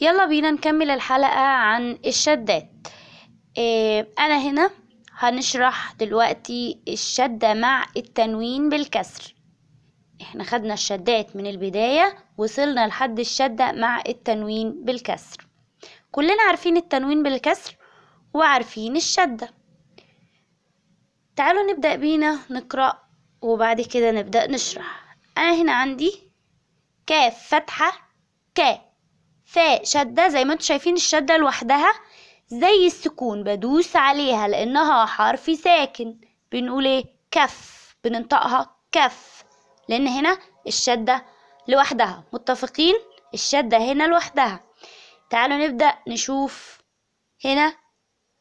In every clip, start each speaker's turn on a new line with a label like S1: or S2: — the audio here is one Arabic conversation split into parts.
S1: يلا بينا نكمل الحلقة عن الشدات إيه أنا هنا هنشرح دلوقتي الشدة مع التنوين بالكسر احنا خدنا الشدات من البداية وصلنا لحد الشدة مع التنوين بالكسر كلنا عارفين التنوين بالكسر وعارفين الشدة تعالوا نبدأ بينا نقرأ وبعد كده نبدأ نشرح أنا هنا عندي كاف فتحة كاف فاء شدة زي ما انتوا شايفين الشدة لوحدها زي السكون بدوس عليها لأنها حرف ساكن بنقول ايه كف بننطقها كف لأن هنا الشدة لوحدها متفقين الشدة هنا لوحدها تعالوا نبدأ نشوف هنا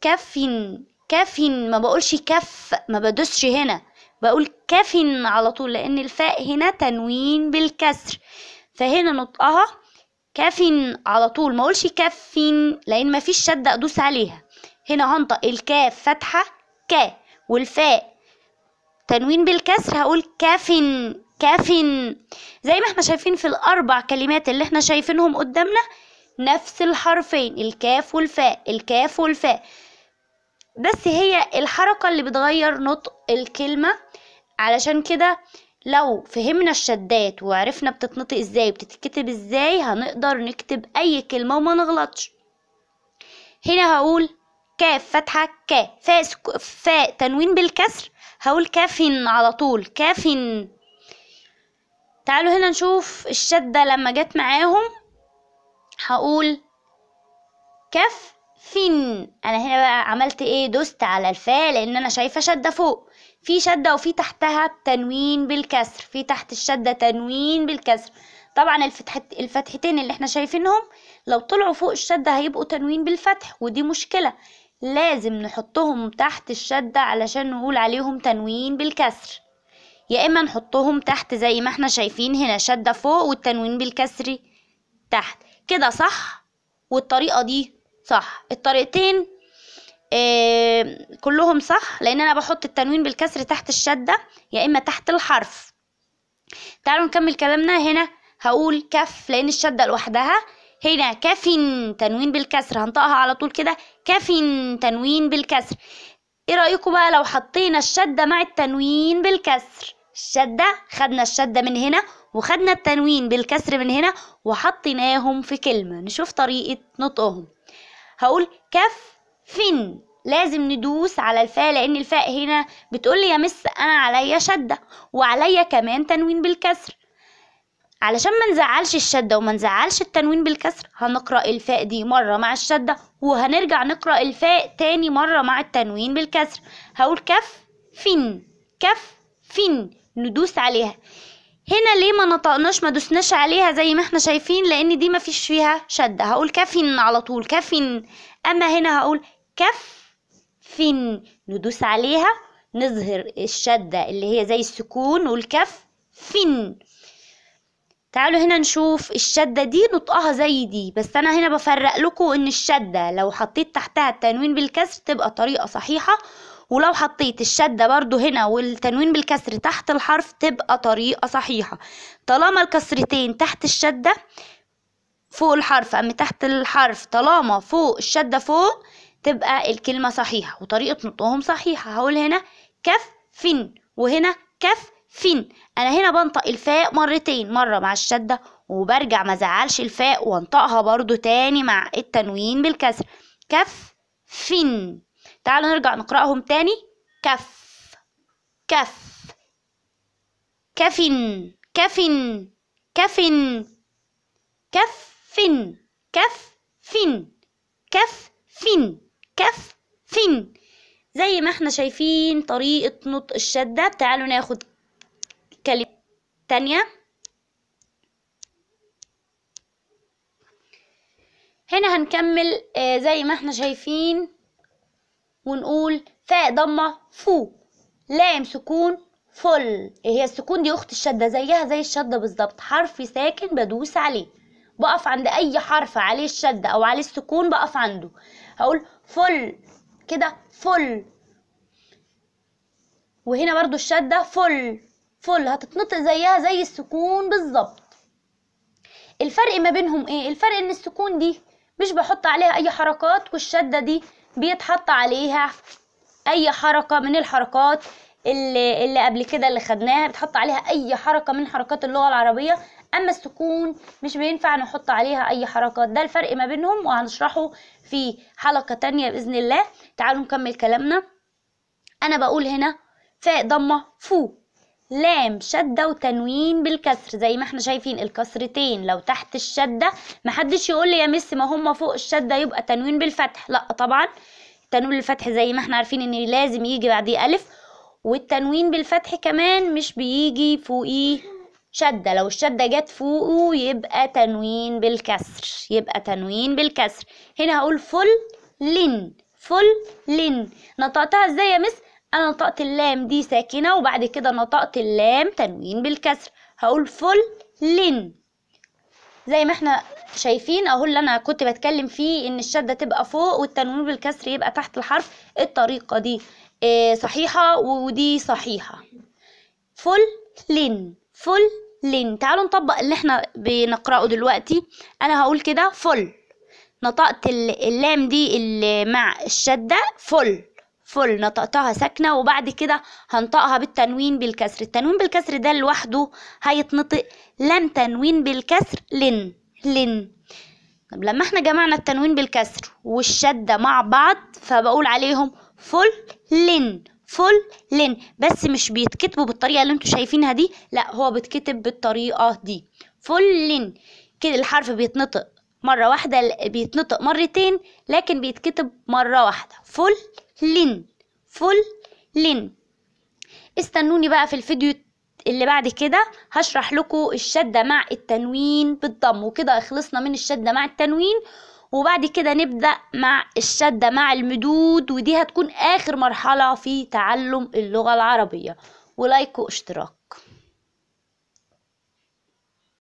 S1: كف كف ما بقولش كف ما بدوسش هنا بقول كف على طول لأن الفاء هنا تنوين بالكسر فهنا نطقها كافين على طول ما اقولش كافين لان ما فيش شده ادوس عليها هنا هنطق الكاف فتحه كا والفاء تنوين بالكسر هقول كافين كافين زي ما احنا شايفين في الاربع كلمات اللي احنا شايفينهم قدامنا نفس الحرفين الكاف والفاء الكاف والفاء بس هي الحركة اللي بتغير نطق الكلمة علشان كده لو فهمنا الشدات وعرفنا بتتنطق ازاي وبتتكتب ازاي هنقدر نكتب اي كلمة وما نغلطش هنا هقول كاف فتحة ك فاء فا تنوين بالكسر هقول كافين على طول كافين تعالوا هنا نشوف الشدة لما جت معاهم هقول كاف فين انا هنا بقى عملت ايه دوست على الفاء لان انا شايفه شده فوق في شده وفي تحتها تنوين بالكسر في تحت الشده تنوين بالكسر طبعا الفتحت الفتحتين اللي احنا شايفينهم لو طلعوا فوق الشده هيبقوا تنوين بالفتح ودي مشكله لازم نحطهم تحت الشده علشان نقول عليهم تنوين بالكسر يا اما نحطهم تحت زي ما احنا شايفين هنا شده فوق والتنوين بالكسر تحت كده صح والطريقه دي صح الطريقتين آه كلهم صح لان انا بحط التنوين بالكسر تحت الشدة يا اما تحت الحرف تعالوا نكمل كلامنا هنا هقول كف لان الشدة لوحدها هنا كاف تنوين بالكسر هنطقها على طول كده كاف تنوين بالكسر ايه رايكم بقى لو حطينا الشدة مع التنوين بالكسر الشدة خدنا الشدة من هنا وخدنا التنوين بالكسر من هنا وحطيناهم في كلمة نشوف طريقة نطقهم هقول كف فين لازم ندوس على الفاء لان الفاء هنا بتقول لي يا مس انا عليا شده وعليا كمان تنوين بالكسر علشان ما نزعلش الشده وما نزعلش التنوين بالكسر هنقرا الفاء دي مره مع الشده وهنرجع نقرا الفاء تاني مره مع التنوين بالكسر هقول كف فين كف فين ندوس عليها هنا ليه ما نطقناش ما دوسناش عليها زي ما احنا شايفين لان دي ما فيش فيها شده هقول كفن على طول كفن اما هنا هقول كف فن ندوس عليها نظهر الشده اللي هي زي السكون والكف فن تعالوا هنا نشوف الشدة دي نطقها زي دي بس أنا هنا بفرق لكم إن الشدة لو حطيت تحتها التنوين بالكسر تبقى طريقة صحيحة ولو حطيت الشدة برضو هنا والتنوين بالكسر تحت الحرف تبقى طريقة صحيحة طالما الكسرتين تحت الشدة فوق الحرف أما تحت الحرف طالما فوق الشدة فوق تبقى الكلمة صحيحة وطريقة نطقهم صحيحة هقول هنا كف فين وهنا كف فين أنا هنا بنطق الفاء مرتين مرة مع الشدة وبرجع ما زعلش الفاء وانطقها برضو تاني مع التنوين بالكسر كف فين تعالوا نرجع نقرأهم تاني كف كف كفن كفن كفن كفن كفن كفن كفن زي ما احنا شايفين طريقة نطق الشدة تعالوا ناخد كلمة تانية هنا هنكمل آه، زي ما احنا شايفين ونقول فاء ضمة فو لام سكون فل إيه هي السكون دي اخت الشدة زيها زي الشدة بالظبط حرف ساكن بدوس عليه بقف عند اي حرف عليه الشدة او عليه السكون بقف عنده هقول فل كده فل وهنا برضو الشدة فل فل هتتنطق زيها زي السكون بالظبط الفرق ما بينهم ايه الفرق ان السكون دي مش بحط عليها اي حركات والشدة دي بيتحط عليها اي حركة من الحركات اللي, اللي قبل كده اللي خدناها بتحط عليها اي حركة من حركات اللغة العربية اما السكون مش بينفع نحط عليها اي حركات ده الفرق ما بينهم وهنشرحه في حلقة تانية باذن الله تعالوا نكمل كلامنا انا بقول هنا فاء ضمة فو لام شدة وتنوين بالكسر زي ما احنا شايفين الكسرتين لو تحت الشدة محدش يقول لي يا مس ما هم فوق الشدة يبقى تنوين بالفتح لا طبعا التنوين بالفتح زي ما احنا عارفين ان لازم يجي بعديه ألف والتنوين بالفتح كمان مش بيجي فوقيه شدة لو الشدة جت فوقه يبقى تنوين بالكسر يبقى تنوين بالكسر هنا هقول فل لن فل لن نطقتها ازاي يا مس انا نطقت اللام دي ساكنه وبعد كده نطقت اللام تنوين بالكسر هقول فل لن زي ما احنا شايفين اهو اللي انا كنت بتكلم فيه ان الشده تبقى فوق والتنوين بالكسر يبقى تحت الحرف الطريقه دي آه، صحيحه ودي صحيحه فل لن فل لن تعالوا نطبق اللي احنا بنقراه دلوقتي انا هقول كده فل نطقت اللام دي اللي مع الشده فل فل نطقتها ساكنة وبعد كده هنطقها بالتنوين بالكسر التنوين بالكسر ده لوحده هيتنطق لم تنوين بالكسر لن لن طب لما احنا جمعنا التنوين بالكسر والشدة مع بعض فبقول عليهم فل لن فل لن بس مش بيتكتبوا بالطريقة اللي انتوا شايفينها دي لا هو بيتكتب بالطريقة دي فل لن كده الحرف بيتنطق مرة واحدة بيتنطق مرتين لكن بيتكتب مرة واحدة فل لين فول لين استنوني بقى في الفيديو اللي بعد كده هشرح لكم الشدة مع التنوين بالضم وكده خلصنا من الشدة مع التنوين وبعد كده نبدأ مع الشدة مع المدود ودي هتكون آخر مرحلة في تعلم اللغة العربية ولايك واشتراك